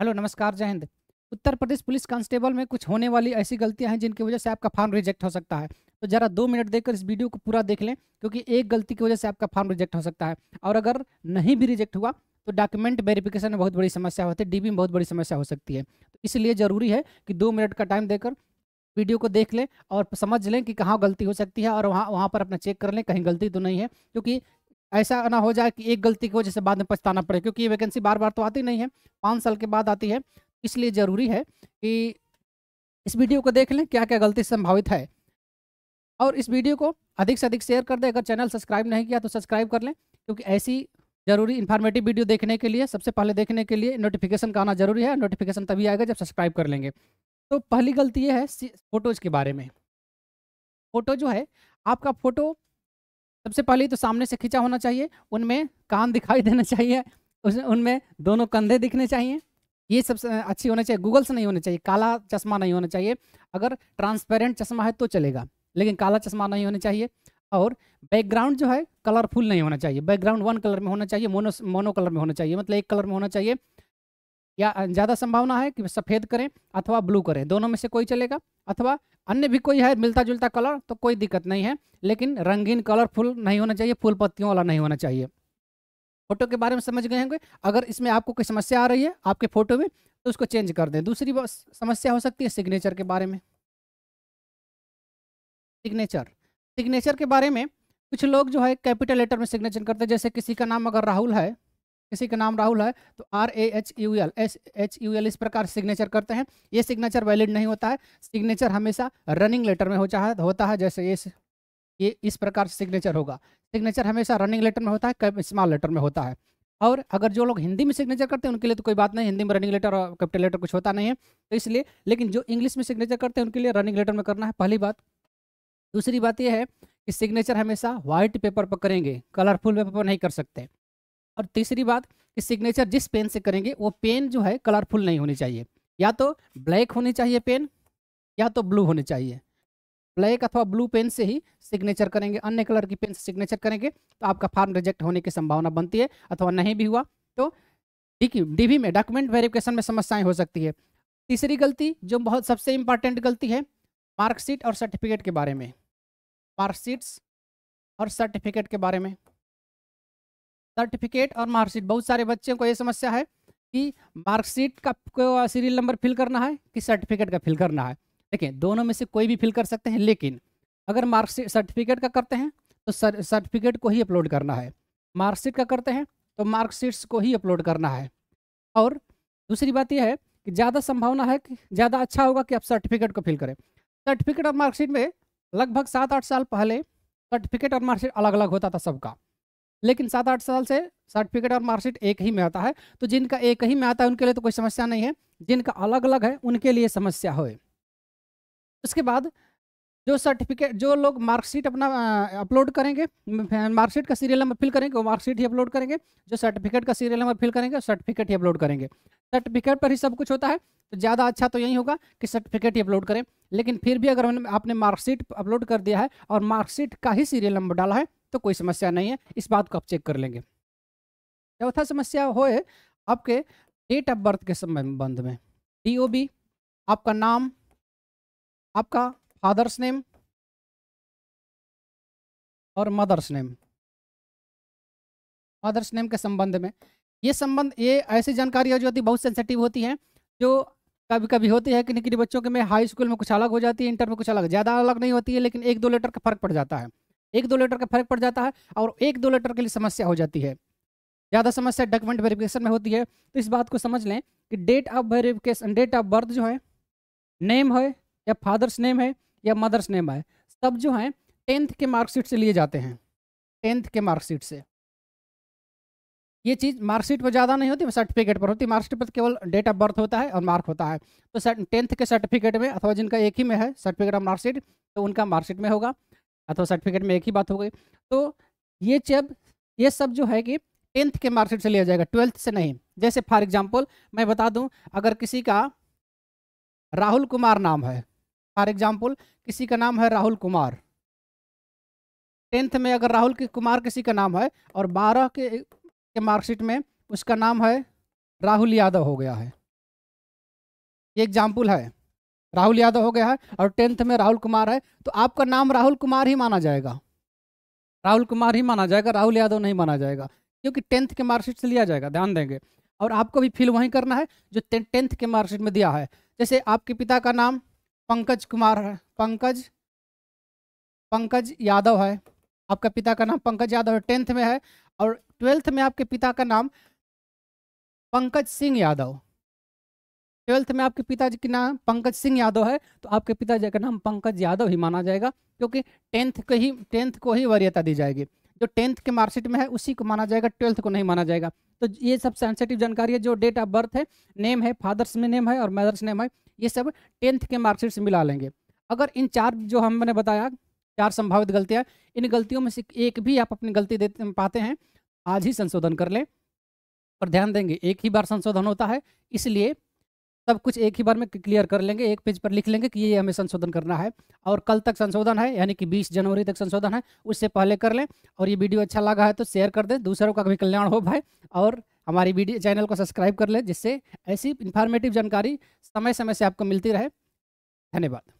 hello नमस्कार जय हिंद उत्तर प्रदेश पुलिस कांस्टेबल में कुछ होने वाली ऐसी गलतियां हैं जिनकी वजह से आपका फॉर्म रिजेक्ट हो सकता है तो जरा दो मिनट देकर इस वीडियो को पूरा देख लें क्योंकि एक गलती की वजह से आपका फॉर्म रिजेक्ट हो सकता है और अगर नहीं भी रिजेक्ट हुआ तो डॉक्यूमेंट वेरिफिकेशन में बहुत बड़ी समस्या होती है डीबी में बहुत बड़ी समस्या हो सकती है तो इसलिए ज़रूरी है कि दो मिनट का टाइम देकर वीडियो को देख लें और समझ लें कि कहाँ गलती हो सकती है और वहाँ वहाँ पर अपना चेक कर लें कहीं गलती तो नहीं है क्योंकि ऐसा ना हो जाए कि एक गलती की वजह से बाद में पछताना पड़े क्योंकि ये वैकेंसी बार बार तो आती नहीं है पाँच साल के बाद आती है इसलिए ज़रूरी है कि इस वीडियो को देख लें क्या क्या गलती संभावित है और इस वीडियो को अधिक से अधिक शेयर कर दें अगर चैनल सब्सक्राइब नहीं किया तो सब्सक्राइब कर लें क्योंकि ऐसी जरूरी इन्फॉर्मेटिव वीडियो देखने के लिए सबसे पहले देखने के लिए नोटिफिकेशन का आना जरूरी है नोटिफिकेशन तभी आएगा जब सब्सक्राइब कर लेंगे तो पहली गलती ये है फोटोज़ के बारे में फ़ोटो जो है आपका फ़ोटो सबसे पहले तो सामने से खींचा होना चाहिए उनमें कान दिखाई देना चाहिए उनमें दोनों कंधे दिखने चाहिए ये सबसे अच्छी होना चाहिए गूगल्स नहीं होने चाहिए काला चश्मा नहीं होना चाहिए अगर ट्रांसपेरेंट चश्मा है तो चलेगा लेकिन काला चश्मा नहीं होना चाहिए और बैकग्राउंड जो है कलरफुल नहीं होना चाहिए बैकग्राउंड वन कलर में होना चाहिए मोनो मोनो कलर में होना चाहिए मतलब एक कलर में होना चाहिए या ज़्यादा संभावना है कि सफ़ेद करें अथवा ब्लू करें दोनों में से कोई चलेगा अथवा अन्य भी कोई है मिलता जुलता कलर तो कोई दिक्कत नहीं है लेकिन रंगीन कलरफुल नहीं होना चाहिए फूल पत्तियों वाला नहीं होना चाहिए फोटो के बारे में समझ गए होंगे अगर इसमें आपको कोई समस्या आ रही है आपके फोटो में तो उसको चेंज कर दें दूसरी समस्या हो सकती है सिग्नेचर के बारे में सिग्नेचर सिग्नेचर के बारे में कुछ लोग जो है कैपिटल लेटर में सिग्नेचर करते हैं जैसे किसी का नाम अगर राहुल है किसी का नाम राहुल है तो R A H U L S H U L इस प्रकार सिग्नेचर करते हैं ये सिग्नेचर वैलिड नहीं होता है सिग्नेचर हमेशा रनिंग लेटर में हो चाह होता है जैसे ये ये इस प्रकार सिग्नेचर होगा सिग्नेचर हमेशा रनिंग लेटर में होता है कैप स्मॉल लेटर में होता है और अगर जो लोग हिंदी में सिग्नेचर करते हैं उनके लिए तो कोई बात नहीं हिंदी में रनिंग लेटर और कैपिटल लेटर कुछ होता नहीं है तो इसलिए लेकिन जो इंग्लिश में सिग्नेचर करते हैं उनके लिए रनिंग लेटर में करना है पहली बात दूसरी बात यह है कि सिग्नेचर हमेशा व्हाइट पेपर पर करेंगे कलरफुल पेपर पर नहीं कर सकते और तीसरी बात कि सिग्नेचर जिस पेन से करेंगे वो पेन जो है कलरफुल नहीं होनी चाहिए या तो ब्लैक होनी चाहिए पेन या तो ब्लू होनी चाहिए ब्लैक अथवा ब्लू पेन से ही सिग्नेचर करेंगे अन्य कलर की पेन से सिग्नेचर करेंगे तो आपका फार्म रिजेक्ट होने की संभावना बनती है अथवा नहीं भी हुआ तो डीवी में डॉक्यूमेंट वेरिफिकेशन में समस्याएं हो सकती है तीसरी गलती जो बहुत सबसे इम्पॉर्टेंट गलती है मार्कशीट और सर्टिफिकेट के बारे में मार्कशीट्स और सर्टिफिकेट के बारे में सर्टिफिकेट और मार्कशीट बहुत सारे बच्चे को ये समस्या है कि मार्कशीट का सीरियल नंबर फिल करना है कि सर्टिफिकेट का फिल करना है देखिए दोनों में से कोई भी फिल कर सकते हैं लेकिन अगर मार्कशीट सर्टिफिकेट का करते हैं तो सर्टिफिकेट को ही अपलोड करना है मार्कशीट का करते हैं तो मार्कशीट्स को ही अपलोड करना है और दूसरी बात यह है कि ज़्यादा संभावना है कि ज़्यादा अच्छा होगा कि आप सर्टिफिकेट को फिल करें सर्टिफिकेट और मार्कशीट में लगभग सात आठ साल पहले सर्टिफिकेट और मार्कशीट अलग अलग होता था सबका लेकिन सात आठ साल से सर्टिफिकेट और मार्कशीट एक ही में आता है तो जिनका एक ही में आता है उनके लिए तो कोई समस्या नहीं है जिनका अलग अलग है उनके लिए समस्या हो उसके बाद जो सर्टिफिकेट जो लोग मार्कशीट अपना अपलोड करेंगे मार्कशीट का सीरियल नंबर फिल करेंगे वो मार्कशीट ही अपलोड करेंगे जो सर्टिफिकेट का सीरियल नंबर फिल करेंगे सर्टिफिकेट ही अपलोड करेंगे सर्टिफिकेट पर ही सब कुछ होता है तो ज़्यादा अच्छा तो यही होगा कि सर्टिफिकेट ही अपलोड करें लेकिन फिर भी अगर आपने मार्कशीट अपलोड कर दिया है और मार्कशीट का ही सीरियल नंबर डाला है तो कोई समस्या नहीं है इस बात को आप चेक कर लेंगे चौथा समस्या हो आपके डेट ऑफ बर्थ के संबंध में डी आपका नाम आपका फादर्स नेम और मदर्स नेम मदर्स नेम के संबंध में ये संबंध ये ऐसी जानकारी है जो होती बहुत सेंसिटिव होती है जो कभी कभी होती है कि निकली बच्चों के में हाई स्कूल में कुछ अलग हो जाती है इंटर में कुछ अलग ज़्यादा अलग नहीं होती है लेकिन एक दो लेटर का फर्क पड़ जाता है एक दो लीटर का फर्क पड़ जाता है और एक दो लीटर के लिए समस्या हो जाती है ज़्यादा समस्या डॉक्यूमेंट वेरिफिकेशन में होती है तो इस बात को समझ लें कि date of verification date of birth जो है नेम है या फादर्स नेम है या मदर्स नेम है सब जो है टेंथ के मार्कशीट से लिए जाते हैं टेंथ के मार्कशीट से ये चीज़ मार्कशीट पर ज़्यादा नहीं होती सर्टिफिकेट पर होती मार्कशीट पर केवल डेट ऑफ बर्थ होता है और मार्क होता है तो टेंथ के सर्टिफिकेट में अथवा जिनका एक ही में है सर्टिफिकेट ऑफ मार्कशीट तो उनका मार्कशीट में होगा अथवा सर्टिफिकेट में एक ही बात हो गई तो ये जब ये सब जो है कि टेंथ के मार्कशीट से लिया जाएगा ट्वेल्थ से नहीं जैसे फॉर एग्जाम्पल मैं बता दूँ अगर किसी का राहुल कुमार नाम है फॉर एग्जाम्पल किसी का नाम है राहुल कुमार टेंथ में अगर राहुल कुमार किसी का नाम है और बारह के, के मार्कशीट में उसका नाम है राहुल यादव हो गया है ये एग्जाम्पल है राहुल यादव हो गया है और टेंथ में राहुल कुमार है तो आपका नाम राहुल कुमार ही माना जाएगा राहुल कुमार ही माना जाएगा राहुल यादव नहीं माना जाएगा क्योंकि टेंथ के मार्कशीट से लिया जाएगा ध्यान देंगे और आपको भी फिल वहीं करना है जो टेंथ के मार्कशीट में दिया है जैसे आपके पिता का नाम पंकज कुमार है पंकज पंकज यादव है आपका पिता का नाम पंकज यादव है टेंथ में है और ट्वेल्थ में आपके पिता का नाम पंकज सिंह यादव ट्वेल्थ में आपके पिताजी का नाम पंकज सिंह यादव है तो आपके पिताजी का नाम पंकज यादव ही माना जाएगा क्योंकि टेंथ को ही टेंथ को ही वरीयता दी जाएगी जो टेंथ के मार्कशीट में है उसी को माना जाएगा ट्वेल्थ को नहीं माना जाएगा तो ये सब सेंसिटिव जानकारी है जो डेट ऑफ बर्थ है नेम है फादर्स में नेम है और मदर्स नेम है ये सब टेंथ के मार्कशीट से मिला लेंगे अगर इन चार जो हमने बताया चार संभावित गलतियाँ इन गलतियों में से एक भी आप अपनी गलती देते पाते हैं आज ही संशोधन कर लें और ध्यान देंगे एक ही बार संशोधन होता है इसलिए सब कुछ एक ही बार में क्लियर कर लेंगे एक पेज पर लिख लेंगे कि ये हमें संशोधन करना है और कल तक संशोधन है यानी कि 20 जनवरी तक संशोधन है उससे पहले कर लें और ये वीडियो अच्छा लगा है तो शेयर कर दें दूसरों का भी कल्याण हो भाई और हमारी वीडियो चैनल को सब्सक्राइब कर लें जिससे ऐसी इन्फॉर्मेटिव जानकारी समय समय से आपको मिलती रहे धन्यवाद